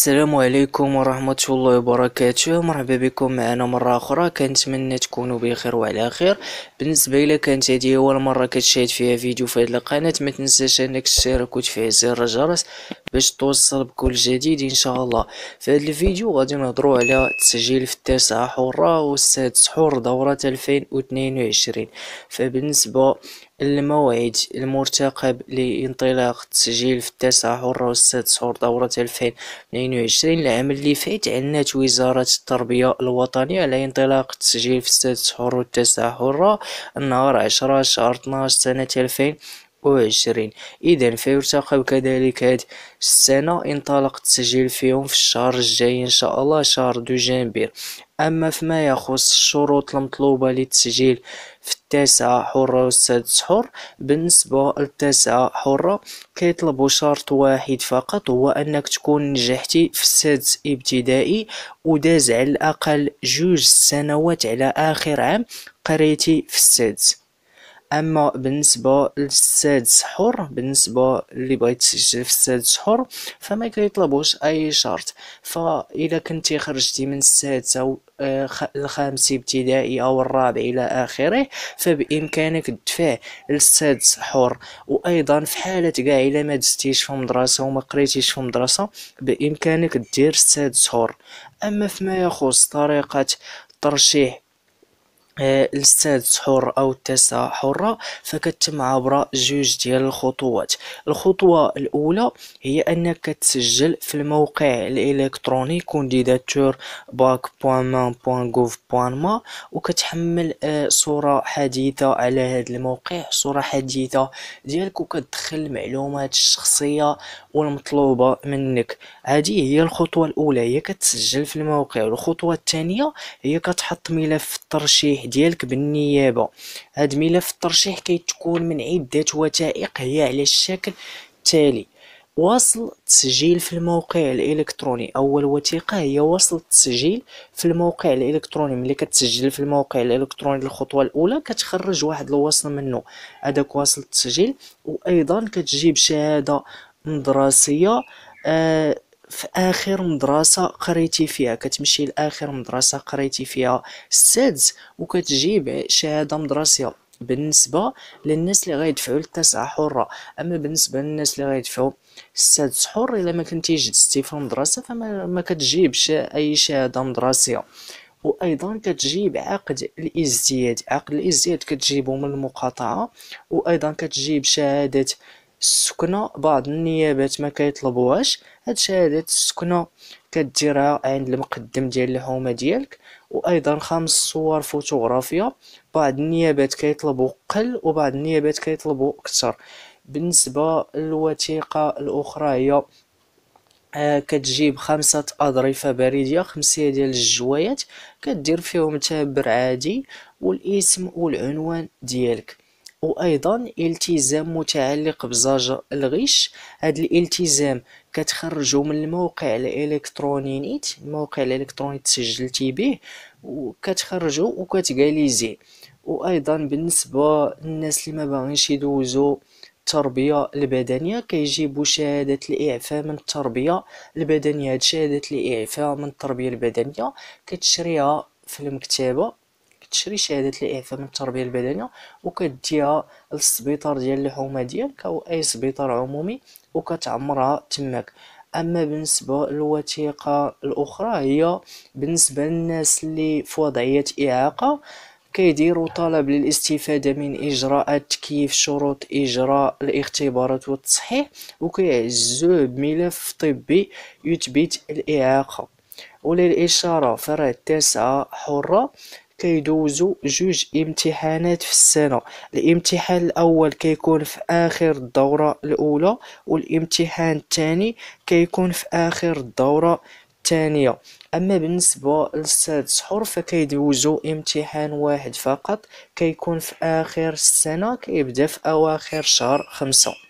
السلام عليكم ورحمة الله وبركاته مرحبا بكم معنا مرة أخرى كنتمنى تكونوا بخير وعلى خير بالنسبة إلى كانت هذه أول مرة كتشاهد فيها فيديو في هذه القناة ما تنساش أنك تشترك وتفعل زر الجرس باش توصل بكل جديد إن شاء الله في هذا الفيديو غادي نهضروا على تسجيل في التاسعة حرة والسادس حر دورة 2022 فبالنسبة الموعد المرتقب لانطلاق التسجيل في التاسعة حر والسادس حرة دورة 2022 العام اللي فات عنات وزارة التربية الوطنية على انطلاق التسجيل في السادس حرة والتاسعة حرة النهار 10 شهر 12 سنة 2020 وعشرين إذا فيرتقب كذلك هاد السنة انطلق التسجيل فيهم في الشهر الجاي إن شاء الله شهر دجنبير أما فيما يخص الشروط المطلوبة للتسجيل في التاسعة حرة والسادس حر بالنسبة للتاسعة حرة كيطلبوا شرط واحد فقط هو أنك تكون نجحتي في السادس ابتدائي وداز على الأقل جوج سنوات على آخر عام قريتي في السادس اما بالنسبه للسادس حر بالنسبه اللي بغيت تسجل في السادس حر فما كيطلبوش اي شرط فاذا كنتي خرجتي من السادسه او آه، الخامس ابتدائي او الرابع الى اخره فبامكانك الدفع للسادس حر وايضا في حاله كاع الا ما دزتيش في مدرسه وما قريتيش في مدرسه بامكانك دير السادس حر اما فيما يخص طريقه ترشيح آه، لستاد حر او التاسعة حرة فكتم عبر جوج ديال الخطوات الخطوة الاولى هي انك تسجل في الموقع الالكتروني كونديداتور باك بوان ما بوان غوف بوان ما وكتحمل آه، صورة حديثة على هذا الموقع صورة حديثة ديالك وكتدخل المعلومات الشخصية والمطلوبة منك هذه هي الخطوة الاولى هي كتسجل في الموقع والخطوة الثانية هي كتحط ملف الترشيح ديالك بالنيابه هاد ملف الترشيح كيتكون من عده وثائق هي على الشكل التالي وصل تسجيل في الموقع الالكتروني اول وثيقه هي وصل التسجيل في الموقع الالكتروني ملي كتسجل في الموقع الالكتروني الخطوه الاولى كتخرج واحد الوصل منه هذاك وصل التسجيل وايضا كتجيب شهاده مدرسيه آه في اخر مدرسه قريتي فيها كتمشي لاخر مدرسه قريتي فيها السادس وكتجيب شهاده مدرسيه بالنسبه للناس اللي غيدفعوا التاسعه حره اما بالنسبه للناس اللي غيدفعوا السادس حر الا ما كنتي جدتي في المدرسه فما ما كتجيبش اي شهاده مدرسيه وايضا كتجيب عقد الازدياد عقد الازدياد كتجيبه من المقاطعه وايضا كتجيب شهاده السكنة بعض النيابات ما كيطلبوهاش هاد شهادة السكنة كديرها عند المقدم ديال الحومة ديالك وايضا خمس صور فوتوغرافية بعض النيابات كيطلبوا قل وبعض النيابات كيطلبوا اكثر بالنسبة للوثيقة الاخرى هي آه كتجيب خمسة أظرفة بريدية خمسية ديال الجوايات كدير فيهم تابر عادي والاسم والعنوان ديالك وايضا التزام متعلق بزجر الغش هاد الالتزام كتخرجو من الموقع الالكتروني نيت الموقع الالكتروني تسجلتي به وكتخرجوا وكتقاليزي وايضا بالنسبه للناس اللي ما باغينش يدوزوا التربيه البدنيه كيجيبوا شهاده الاعفاء من التربيه البدنيه هاد شهاده الاعفاء من التربيه البدنيه كتشريها في المكتبه كتشري شهاده الاعفاء من التربيه البدنيه وكديها للسبيطار ديال الحومه ديالك او اي سبيطار عمومي وكتعمرها تماك اما بالنسبه للوثيقه الاخرى هي بالنسبه للناس اللي في وضعيه اعاقه كيديروا طلب للاستفادة من إجراءات تكييف شروط إجراء الاختبارات والتصحيح وكيعزوه بملف طبي يثبت الإعاقة وللإشارة فرع التاسعة حرة كيدوزو جوج امتحانات في السنه الامتحان الاول كيكون في اخر الدوره الاولى والامتحان الثاني كيكون في اخر الدوره تانية. اما بالنسبه للسادس حر فكيدوزو امتحان واحد فقط كيكون في اخر السنه كيبدا في اواخر شهر خمسة